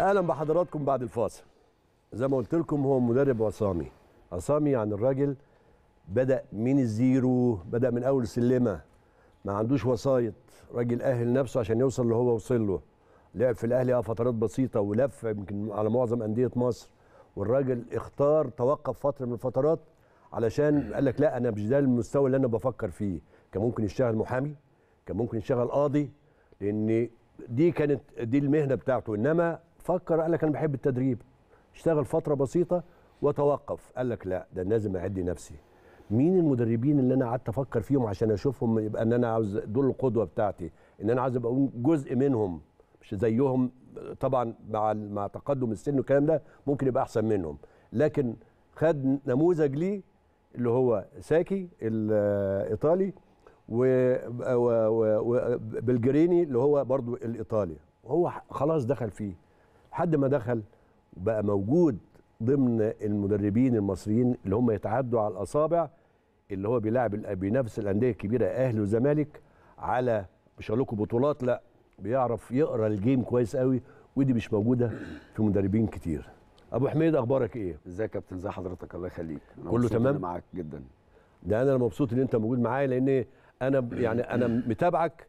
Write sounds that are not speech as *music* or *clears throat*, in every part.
اهلا بحضراتكم بعد الفاصل زي ما قلت لكم هو مدرب عصامي عصامي يعني الراجل بدا من الزيرو بدا من اول سلمه ما عندوش وسايط راجل اهل نفسه عشان يوصل اللي هو وصل له لعب في الاهلي اه فترات بسيطه ولف يمكن على معظم انديه مصر والراجل اختار توقف فتره من الفترات علشان قال لك لا انا مش ده المستوى اللي انا بفكر فيه كان ممكن يشتغل محامي كان ممكن يشتغل قاضي لان دي كانت دي المهنه بتاعته انما فكر قال لك انا بحب التدريب اشتغل فتره بسيطه وتوقف قال لك لا ده لازم اعد نفسي مين المدربين اللي انا قعدت افكر فيهم عشان اشوفهم يبقى ان انا عاوز دول القدوه بتاعتي ان انا عاوز ابقى جزء منهم مش زيهم طبعا مع مع تقدم السن والكلام ده ممكن يبقى احسن منهم لكن خد نموذج لي اللي هو ساكي الايطالي وبلجريني اللي هو برضو الايطالي وهو خلاص دخل فيه لحد ما دخل وبقى موجود ضمن المدربين المصريين اللي هم يتعدوا على الاصابع اللي هو بيلاعب بينافس الانديه الكبيره اهلي وزمالك على مش هقول لكم بطولات لا بيعرف يقرا الجيم كويس قوي ودي مش موجوده في مدربين كتير ابو حميد اخبارك ايه ازيك يا كابتن زي حضرتك الله يخليك كله تمام معاك جدا ده انا مبسوط ان انت موجود معايا لان انا يعني انا متابعك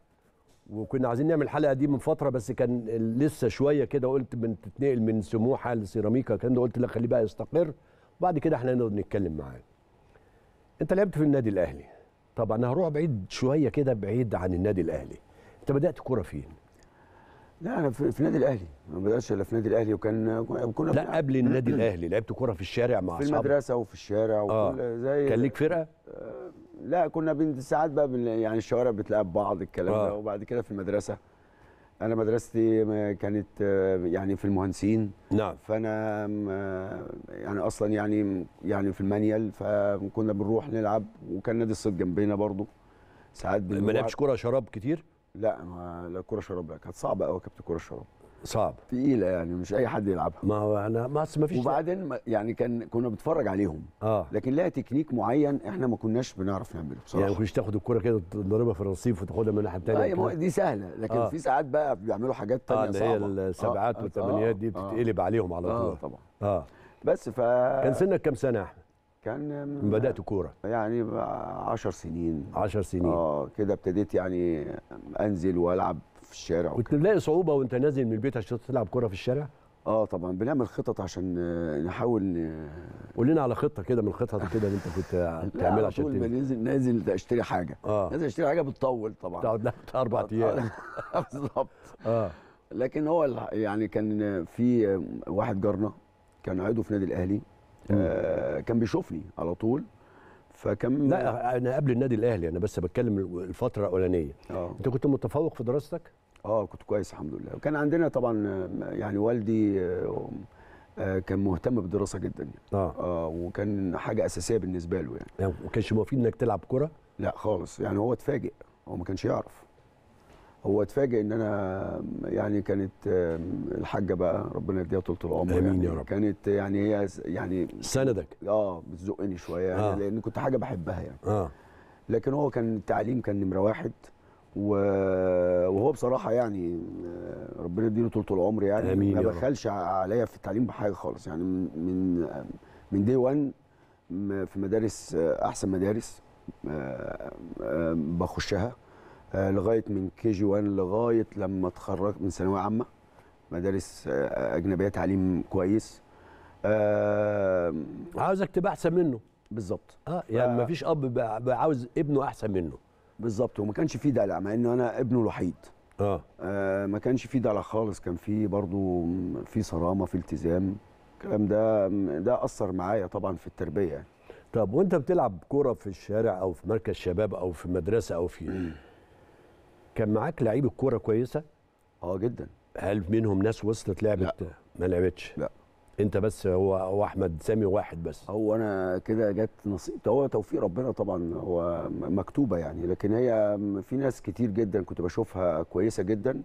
وكنا عايزين نعمل الحلقه دي من فتره بس كان لسه شويه كده قلت من من سموحه لسيراميكا كان ده قلت لا خليه بقى يستقر وبعد كده احنا نقدر نتكلم معاه. انت لعبت في النادي الاهلي طب انا هروح بعيد شويه كده بعيد عن النادي الاهلي. انت بدات كوره فين؟ لا انا في, النادي الاهلي ما بداتش الا في النادي الاهلي وكان كنا لا قبل النادي *clears throat* الاهلي لعبت كوره في الشارع مع اصحابك في المدرسه وفي الشارع آه. وكل آه. زي كان ليك فرقه؟ آه، لا كنا بنت ساعات بقى يعني الشوارع بتلعب بعض الكلام آه. ده وبعد كده في المدرسه انا مدرستي كانت يعني في المهندسين نعم فانا يعني اصلا يعني يعني في المانيال فكنا بنروح نلعب وكان نادي الصيد جنبنا برضو ساعات ما لعبتش كره شراب كتير لا ما لا كره شراب لا كانت صعبه قوي كابتن كره شراب صعب تقيله يعني مش اي حد يلعبها ما هو انا ما ما فيش وبعدين يعني كان كنا بنتفرج عليهم اه لكن لها تكنيك معين احنا ما كناش بنعرف نعمله بصراحه يعني ما كنتش تاخد الكوره كده تضربها في الرصيف وتاخدها من الناحيه الثانيه طيب، دي سهله لكن آه. في ساعات بقى بيعملوا حاجات ثانيه آه صعبه هي السبعات آه،, آه والثمانيات دي آه. بتتقلب آه عليهم على آه، طول اه طبعا اه بس ف كان سنك كام سنه يا احمد؟ كان بدات كوره يعني 10 سنين 10 سنين اه كده ابتديت يعني انزل والعب في الشارع كنت بتلاقي صعوبه وانت نازل من البيت عشان تلعب كوره في الشارع اه طبعا بنعمل خطط عشان آه، نحاول آه، قول لنا على خطه كده من الخطط كده اللي انت كنت بتعملها عشان تنزل ما نازل اشتري حاجه آه. نازل اشتري حاجه بتطول طبعا تقعد لها اربع آه، ايام *laughs* بالظبط اه لكن هو يعني كان في واحد جارنا كان عضو في نادي الاهلي آه، كان بيشوفني على طول فكان لا انا قبل النادي الاهلي انا بس بتكلم الفتره الاولانيه آه. انت كنت متفوق في دراستك اه كنت كويس الحمد لله وكان عندنا طبعا يعني والدي آه، آه، كان مهتم بالدراسه جدا آه. آه وكان حاجه اساسيه بالنسبه له يعني, يعني ما كانش موافق انك تلعب كره لا خالص يعني هو اتفاجئ هو ما كانش يعرف هو اتفاجئ ان انا يعني كانت الحاجه بقى ربنا يديها طول العمر يعني. امين يعني يا رب كانت يعني هي يعني سندك اه بتزقني شويه يعني آه. لان كنت حاجه بحبها يعني اه لكن هو كان التعليم كان نمره واحد وهو بصراحه يعني آه، ربنا يديله طول العمر يعني امين ما بخلش عليا في التعليم بحاجه خالص يعني من من دي 1 في مدارس آه، احسن مدارس آه، بخشها آه، لغايه من كي جي 1 لغايه لما اتخرجت من ثانويه عامه مدارس آه، اجنبيه تعليم كويس آه عاوزك تبقى احسن منه بالظبط اه يعني آه. ما فيش اب عاوز ابنه احسن منه بالظبط وما كانش فيه دلع مع ان انا ابنه الوحيد آه. اه ما كانش فيه دلع خالص كان فيه برضو في صرامه في التزام الكلام ده ده اثر معايا طبعا في التربيه يعني. طب وانت بتلعب كوره في الشارع او في مركز شباب او في مدرسه او في كان معاك لعيبه كوره كويسه؟ اه جدا هل منهم ناس وصلت لعبت لا. ما لعبتش؟ لا انت بس هو هو احمد سامي واحد بس هو انا كده جت نصيب هو توفيق ربنا طبعا هو مكتوبه يعني لكن هي في ناس كتير جدا كنت بشوفها كويسه جدا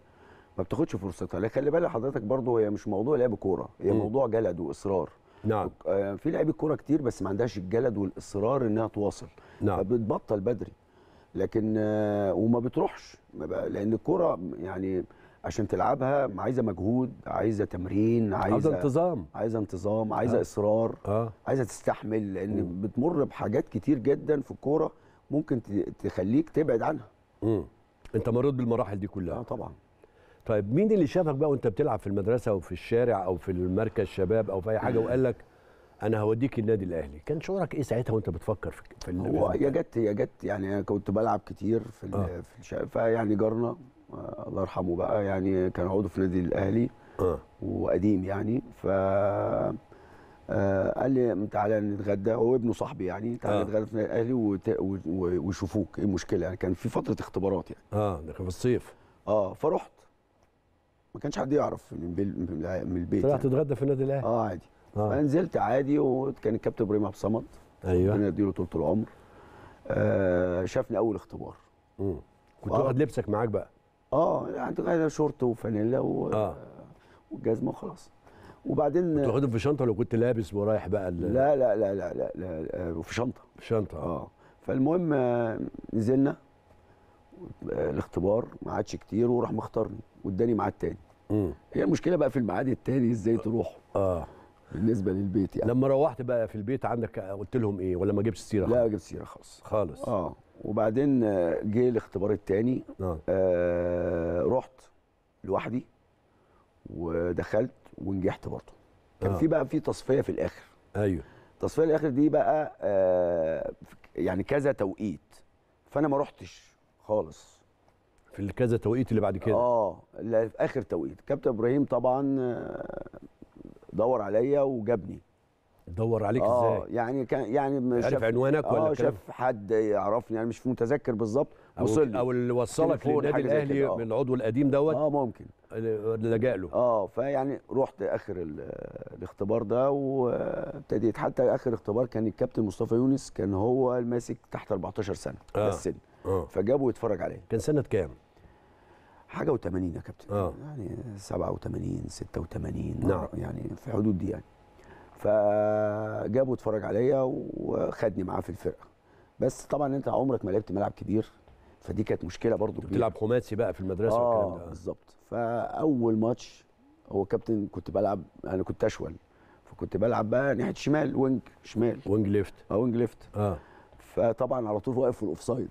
ما بتاخدش فرصتها لكن خلي بالك حضرتك برضه هي مش موضوع لعب كوره هي م. موضوع جلد واصرار نعم آه، في لعيبه كوره كتير بس ما عندهاش الجلد والاصرار انها تواصل نعم فبتبطل بدري لكن آه، وما بتروحش لان الكوره يعني عشان تلعبها عايزه مجهود عايزه تمرين عايزه عايزه انتظام عايزه انتظام آه. عايزه آه. اصرار آه. عايزه تستحمل لان م. بتمر بحاجات كتير جدا في الكوره ممكن تخليك تبعد عنها م. انت مريت بالمراحل دي كلها اه طبعا طيب مين اللي شافك بقى وانت بتلعب في المدرسه او في الشارع او في المركز شباب او في اي حاجه *clears throat* وقال لك انا هوديك النادي الاهلي كان شعورك ايه ساعتها وانت بتفكر في في هو هي جت هي جت يعني انا كنت بلعب كتير في آه. في الشارع فيعني جارنا آه، الله يرحمه بقى يعني كان عضو في النادي الاهلي آه. وقديم يعني ف آه قال لي تعالى نتغدى هو ابنه صاحبي يعني تعالى آه. نتغدى في النادي الاهلي وت... و... و... ويشوفوك ايه المشكله يعني كان في فتره اختبارات يعني اه ده كان في الصيف اه فرحت ما كانش حد يعرف من, بال... من البيت طلعت يعني. تتغدى في النادي الاهلي اه عادي آه. فنزلت عادي وكان الكابتن ابراهيم عبد الصمد ايوه ربنا يديله طول العمر آه شافني اول اختبار امم كنت واخد لبسك معاك بقى اه يعني شورت وفانيلا و... آه. وجزمه وخلاص وبعدين كنت واخدهم في شنطه ولا كنت لابس ورايح بقى ال... لا, لا لا لا لا لا في شنطه في شنطه اه فالمهم آه، نزلنا آه، الاختبار ما عادش كتير وراح مختارني واداني ميعاد تاني امم هي المشكله بقى في الميعاد التاني ازاي تروح اه بالنسبه للبيت يعني لما روحت بقى في البيت عندك قلت لهم ايه ولا ما جبتش سيره لا جبت سيره خالص خالص اه وبعدين آه، جه الاختبار الثاني آه. آه رحت لوحدي ودخلت ونجحت برضه كان آه. في بقى في تصفيه في الاخر ايوه التصفيه الاخر دي بقى آه يعني كذا توقيت فانا ما رحتش خالص في الكذا توقيت اللي بعد كده اه لا في اخر توقيت كابتن ابراهيم طبعا آه، دور عليا وجابني دور عليك آه ازاي؟ يعني كان يعني عارف عنوانك ولا آه شاف حد يعرفني يعني مش متذكر بالظبط او او اللي وصلك للنادي الاهلي آه. من العضو القديم دوت اه ممكن لجأ له اه فيعني رحت اخر الاختبار ده وابتديت حتى اخر اختبار كان الكابتن مصطفى يونس كان هو الماسك تحت 14 سنه آه. ده السن آه. فجابه يتفرج عليه كان سنه كام؟ حاجه و80 يا كابتن آه. يعني 87 86 نعم يعني في حدود دي يعني فجابه اتفرج عليا وخدني معاه في الفرقه بس طبعا انت عمرك ما لعبت ملعب كبير فدي كانت مشكله برضو كبيره بتلعب خماسي بقى في المدرسه آه والكلام ده بالظبط فاول ماتش هو كابتن كنت بلعب انا كنت اشول فكنت بلعب بقى ناحيه شمال وينج شمال وينج ليفت اه وينج ليفت اه فطبعا على طول واقف في الاوفسايد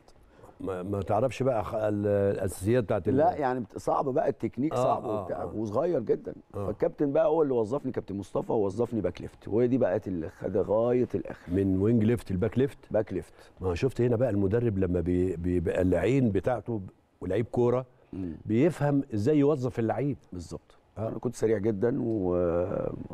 ما تعرفش بقى الاساسيات بتاعت لا يعني صعب بقى التكنيك آه صعب آه وبتاع آه وصغير جدا آه فالكابتن بقى هو اللي وظفني كابتن مصطفى ووظفني باك ليفت وهي دي بقت غايه الاخر من وينج ليفت الباك ليفت باك ليفت ما شفت هنا بقى المدرب لما بيبقى العين بتاعته ولعيب كوره بيفهم ازاي يوظف اللعيب بالظبط آه. انا كنت سريع جدا و...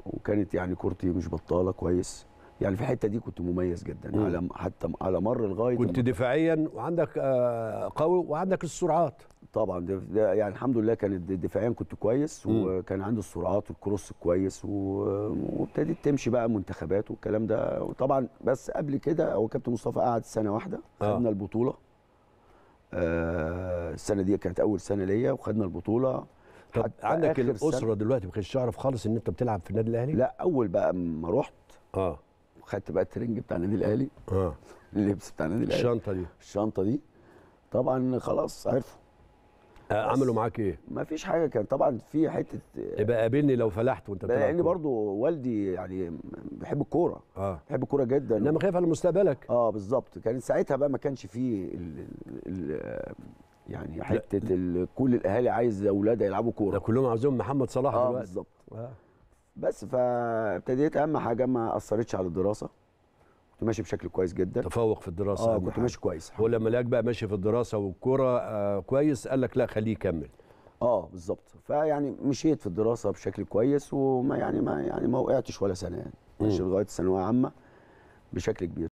وكانت يعني كورتي مش بطاله كويس يعني في الحته دي كنت مميز جدا مم. على حتى على مر الغايه كنت دفاعيا وعندك آه قوي وعندك السرعات طبعا ده يعني الحمد لله كانت دفاعيا كنت كويس مم. وكان عندي السرعات والكروس كويس وابتديت تمشي بقى منتخبات والكلام ده وطبعا بس قبل كده هو كابتن مصطفى قعد سنه واحده آه. خدنا آه. البطوله آه السنه دي كانت اول سنه ليا وخدنا البطوله طب عندك الاسره دلوقتي ما كانتش تعرف خالص ان انت بتلعب في النادي الاهلي لا اول بقى ما رحت اه خدت بقى الترنج بتاع النادي الاهلي اه اللبس بتاع النادي الاهلي الشنطه دي الشنطه دي طبعا خلاص عرفوا آه عملوا معاك ايه؟ ما فيش حاجه كان طبعا في حته آه، يبقى قابلني لو فلحت وانت بتلعب لان برضو والدي يعني بيحب الكوره اه بيحب الكوره جدا انما خايف على مستقبلك اه بالظبط كان ساعتها بقى ما كانش فيه الـ الـ يعني حته كل الاهالي عايز اولادها يلعبوا كوره ده كلهم عايزين محمد صلاح آه دلوقتي اه بالظبط آه. بس فابتديت اهم حاجه ما اثرتش على الدراسه كنت ماشي بشكل كويس جدا تفوق في الدراسه اه كنت ماشي كويس هو لما لقاك بقى ماشي في الدراسه والكوره آه كويس قال لك لا خليه يكمل اه بالظبط فيعني مشيت في الدراسه بشكل كويس وما يعني ما يعني ما وقعتش ولا سنه يعني ماشي لغايه الثانويه عامه بشكل كبير